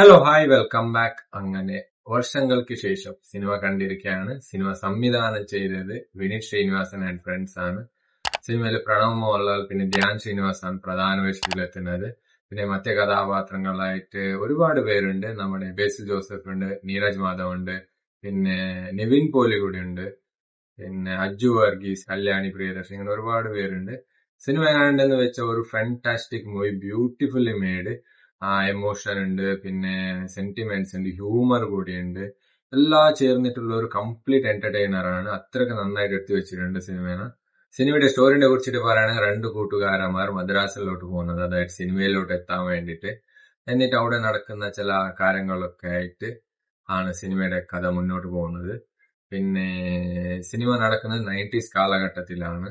hello hi welcome back അങ്ങനെ വർഷങ്ങൾക്ക് ശേഷം സിനിമ കണ്ടിരിക്കുകയാണ് സിനിമ സംവിധാനം ചെയ്തത് വിനീത് ശ്രീനിവാസൻ ആൻഡ് ഫ്രണ്ട്സ് ആണ് സിനിമയിൽ പ്രണവ് മോഹൻലാൽ പിന്നെ ധ്യാൻ ആണ് പ്രധാന വേഷത്തിലെത്തുന്നത് പിന്നെ മറ്റ് കഥാപാത്രങ്ങളായിട്ട് ഒരുപാട് പേരുണ്ട് നമ്മുടെ ബേസ് ജോസഫ് ഉണ്ട് നീരജ് മാധവ് ഉണ്ട് പിന്നെ നിവിൻ പോലി കൂടി ഉണ്ട് പിന്നെ അജു വർഗീസ് കല്യാണി പ്രിയദർശൻ ഇങ്ങനെ ഒരുപാട് പേരുണ്ട് സിനിമ കാണണ്ടെന്ന് വെച്ച ഒരു ഫാന്റാസ്റ്റിക് മൂവി ബ്യൂട്ടിഫുള്ളി മെയ്ഡ് ആ എമോഷൻ ഉണ്ട് പിന്നെ സെന്റിമെന്റ്സ് ഉണ്ട് ഹ്യൂമർ കൂടിയുണ്ട് എല്ലാം ചേർന്നിട്ടുള്ള ഒരു കംപ്ലീറ്റ് എന്റർടൈനർ ആണ് അത്രയ്ക്ക് നന്നായിട്ട് എടുത്തു വെച്ചിട്ടുണ്ട് സിനിമേന സിനിമയുടെ സ്റ്റോറിനെ കുറിച്ചിട്ട് പറയുകയാണെങ്കിൽ രണ്ട് കൂട്ടുകാരന്മാർ മദ്രാസിലോട്ട് പോകുന്നത് അതായത് സിനിമയിലോട്ട് എത്താൻ വേണ്ടിയിട്ട് എന്നിട്ട് അവിടെ നടക്കുന്ന ചില കാര്യങ്ങളൊക്കെ ആയിട്ട് ആണ് സിനിമയുടെ കഥ മുന്നോട്ട് പോകുന്നത് പിന്നെ സിനിമ നടക്കുന്നത് നയൻറ്റീസ് കാലഘട്ടത്തിലാണ്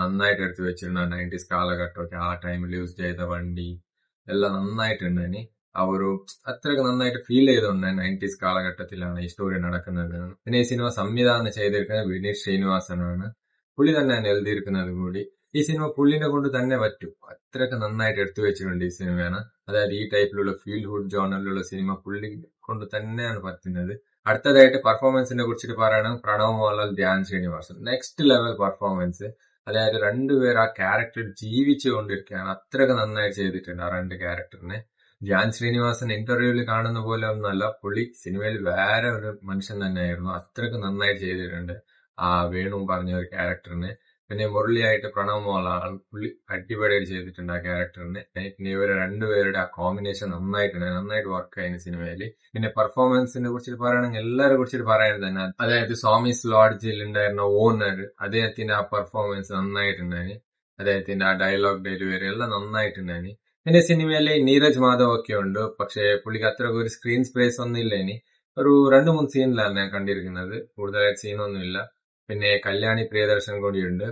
നന്നായിട്ട് എടുത്തു വെച്ചിരുന്ന നയൻറ്റീസ് കാലഘട്ടമൊക്കെ ആ ടൈമിൽ യൂസ് ചെയ്ത വണ്ടി എല്ലാം നന്നായിട്ടുണ്ട് തന്നെ ആ ഒരു അത്രയൊക്കെ നന്നായിട്ട് ഫീൽ ചെയ്തുകൊണ്ട് നയൻറ്റീസ് കാലഘട്ടത്തിലാണ് ഈ സ്റ്റോറി നടക്കുന്നത് പിന്നെ ഈ സിനിമ സംവിധാനം ചെയ്തിരിക്കുന്നത് വിനീഷ് ശ്രീനിവാസനാണ് പുള്ളി തന്നെ എഴുതിയിരിക്കുന്നത് കൂടി ഈ സിനിമ പുള്ളിനെ കൊണ്ട് തന്നെ പറ്റും അത്രയൊക്കെ നന്നായിട്ട് എടുത്തു വെച്ചിട്ടുണ്ട് ഈ സിനിമയാണ് അതായത് ഈ ടൈപ്പിലുള്ള ഫീൽ ഹുഡ് ജോണറിലുള്ള സിനിമ പുള്ളി കൊണ്ട് തന്നെയാണ് പറ്റുന്നത് അടുത്തതായിട്ട് പെർഫോമൻസിനെ കുറിച്ചിട്ട് പറയണം Pranav Mohanlal Dhyan Sreenivasan next level performance അതായത് രണ്ടുപേർ ആ ക്യാരക്ടർ ജീവിച്ചു കൊണ്ടിരിക്കുകയാണ് അത്രയൊക്കെ നന്നായി ചെയ്തിട്ടുണ്ട് ആ രണ്ട് ക്യാരക്ടറിനെ ജാൻ ശ്രീനിവാസൻ ഇന്റർവ്യൂവിൽ കാണുന്ന പോലെ ഒന്നല്ല പുള്ളി സിനിമയിൽ വേറെ ഒരു മനുഷ്യൻ തന്നെയായിരുന്നു അത്രയ്ക്ക് നന്നായി ചെയ്തിട്ടുണ്ട് ആ വേണു പറഞ്ഞ ഒരു ക്യാരക്ടറിനെ പിന്നെ മുരളിയായിട്ട് പ്രണവ് മോളാണ് പുള്ളി അടിപൊളിയായിട്ട് ചെയ്തിട്ടുണ്ട് ആ ക്യാരക്ടറിന് പിന്നെ ഇവരെ രണ്ടുപേരുടെ ആ കോമ്പിനേഷൻ നന്നായിട്ടുണ്ട് നന്നായിട്ട് വർക്ക് ആയ സിനിമയിൽ പിന്നെ പെർഫോമൻസിനെ കുറിച്ചിട്ട് പറയുകയാണെങ്കിൽ എല്ലാരെ കുറിച്ചിട്ട് പറയാൻ തന്നെ അതായത് സ്വാമിസ് സ്ലോഡ്ജിൽ ഉണ്ടായിരുന്ന ഓണർ അദ്ദേഹത്തിന്റെ ആ പെർഫോമൻസ് നന്നായിട്ടുണ്ടായിന് അദ്ദേഹത്തിന്റെ ആ ഡയലോഗ് ഡെലിവറി എല്ലാം നന്നായിട്ടുണ്ടായിന് പിന്നെ സിനിമയിൽ നീരജ് മാധവ് ഒക്കെ ഉണ്ട് പക്ഷേ പുള്ളിക്ക് അത്ര ഒരു സ്ക്രീൻ സ്പേസ് ഒന്നും ഇല്ല ഇനി ഒരു രണ്ടു മൂന്ന് സീനിലാണ് ഞാൻ കണ്ടിരിക്കുന്നത് കൂടുതലായിട്ട് സീനൊന്നുമില്ല പിന്നെ കല്യാണി പ്രിയദർശൻ കൂടിയുണ്ട്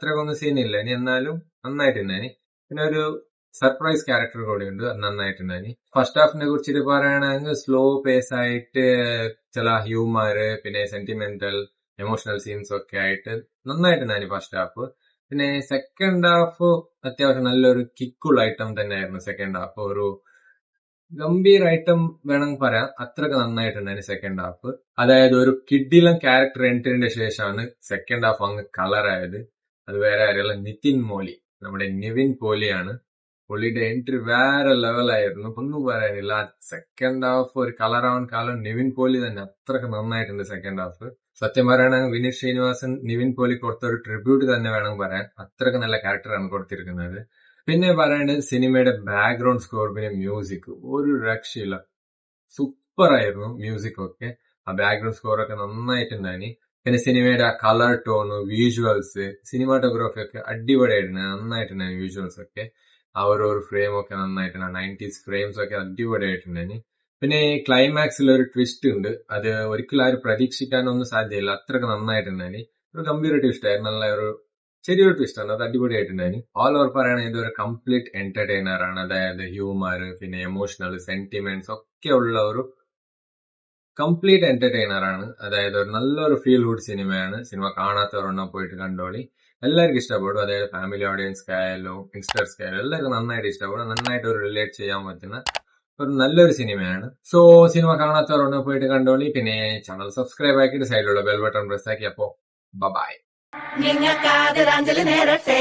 സീൻ സീനില്ല ഇനി എന്നാലും നന്നായിട്ടുണ്ടായി പിന്നെ ഒരു സർപ്രൈസ് ക്യാരക്ടർ കൂടി കൂടിയുണ്ട് നന്നായിട്ടുണ്ടായി ഫസ്റ്റ് ഹാഫിനെ ഇത് പറയുകയാണെങ്കിൽ സ്ലോ പേസ് ആയിട്ട് ചില ഹ്യൂമർ പിന്നെ സെന്റിമെന്റൽ എമോഷണൽ സീൻസ് ഒക്കെ ആയിട്ട് നന്നായിട്ടുണ്ടായി ഫസ്റ്റ് ഹാഫ് പിന്നെ സെക്കൻഡ് ഹാഫ് അത്യാവശ്യം നല്ലൊരു കിക്കുള്ള ഐറ്റം തന്നെയായിരുന്നു സെക്കൻഡ് ഹാഫ് ഒരു ഐറ്റം വേണമെങ്കിൽ പറയാം അത്രക്ക് അതിന് സെക്കൻഡ് ഹാഫ് അതായത് ഒരു കിഡിലം ക്യാരക്ടർ എൻട്രിന്റെ ശേഷമാണ് സെക്കൻഡ് ഹാഫ് അങ്ങ് ആയത് അത് വേറെ ആരെയുള്ള നിതിൻ മോലി നമ്മുടെ നിവിൻ പോലിയാണ് പുള്ളിയുടെ എൻട്രി വേറെ ലെവലായിരുന്നു ഒന്നും പറയാനില്ല സെക്കൻഡ് ഹാഫ് ഒരു കളർ കളറാവാൻ കാലം നിവിൻ പോലി തന്നെ അത്രക്ക് നന്നായിട്ടുണ്ട് സെക്കൻഡ് ഹാഫ് സത്യം പറയുകയാണെങ്കിൽ വിനീത് ശ്രീനിവാസൻ നിവിൻ പോലി കൊടുത്ത ഒരു ട്രിബ്യൂട്ട് തന്നെ വേണമെങ്കിൽ പറയാൻ അത്രക്ക് നല്ല ക്യാരക്ടറാണ് കൊടുത്തിരിക്കുന്നത് പിന്നെ പറയേണ്ടത് സിനിമയുടെ ബാക്ക്ഗ്രൗണ്ട് സ്കോർ പിന്നെ മ്യൂസിക് ഒരു രക്ഷയില്ല സൂപ്പർ ആയിരുന്നു മ്യൂസിക് ഒക്കെ ആ ബാക്ക്ഗ്രൗണ്ട് സ്കോർ ഒക്കെ നന്നായിട്ടുണ്ടായി പിന്നെ സിനിമയുടെ ആ കളർ ടോണ് വിഷ്വൽസ് സിനിമാറ്റോഗ്രാഫി ഒക്കെ അടിപൊളിയായിട്ടുണ്ട് നന്നായിട്ടുണ്ടായി വിഷ്വൽസ് ഒക്കെ ആ ഓരോ ഫ്രെയിം ഒക്കെ നന്നായിട്ടുണ്ട് നയൻറ്റീസ് ഫ്രെയിംസ് ഒക്കെ അടിപൊളിയായിട്ടുണ്ടായി പിന്നെ ക്ലൈമാക്സിൽ ഒരു ട്വിസ്റ്റ് ഉണ്ട് അത് ഒരിക്കലും ആരും പ്രതീക്ഷിക്കാനൊന്നും സാധ്യമില്ല അത്രക്ക് നന്നായിട്ടുണ്ടായി ഒരു ഗംഭീര ട്വിസ്റ്റ് ആയിരുന്നു നല്ല ഒരു ചെറിയൊരു ട്വിസ്റ്റാണ് അത് അടിപൊളിയായിട്ടുണ്ടായിരുന്നു ഓൾ ഓവർ പറയുകയാണെങ്കിൽ ഇത് ഒരു കംപ്ലീറ്റ് എന്റർടൈനർ ആണ് അതായത് ഹ്യൂമർ പിന്നെ എമോഷണൽ സെന്റിമെന്റ്സ് ഒക്കെ ഉള്ള ഒരു കംപ്ലീറ്റ് എന്റർടൈനർ ആണ് അതായത് ഒരു നല്ലൊരു ഫീൽ ഗുഡ് സിനിമയാണ് സിനിമ കാണാത്തവരെണ്ണം പോയിട്ട് കണ്ടോളി എല്ലാവർക്കും ഇഷ്ടപ്പെടും അതായത് ഫാമിലി ഓഡിയൻസ് ആയാലും യങ്സ്റ്റേഴ്സ് ആയാലും എല്ലാവർക്കും നന്നായിട്ട് ഇഷ്ടപ്പെടും നന്നായിട്ട് ഒരു റിലേറ്റ് ചെയ്യാൻ പറ്റുന്ന ഒരു നല്ലൊരു സിനിമയാണ് സോ സിനിമ കാണാത്തവരുണ്ട് പോയിട്ട് കണ്ടോളി പിന്നെ ചാനൽ സബ്സ്ക്രൈബ് ആക്കിയിട്ട് സൈഡിലുള്ള ബെൽ ബട്ടൺ പ്രസ് ആക്കി അപ്പോ ബൈ നിങ്ങൾക്കാദരാഞ്ജലി നേരട്ടെ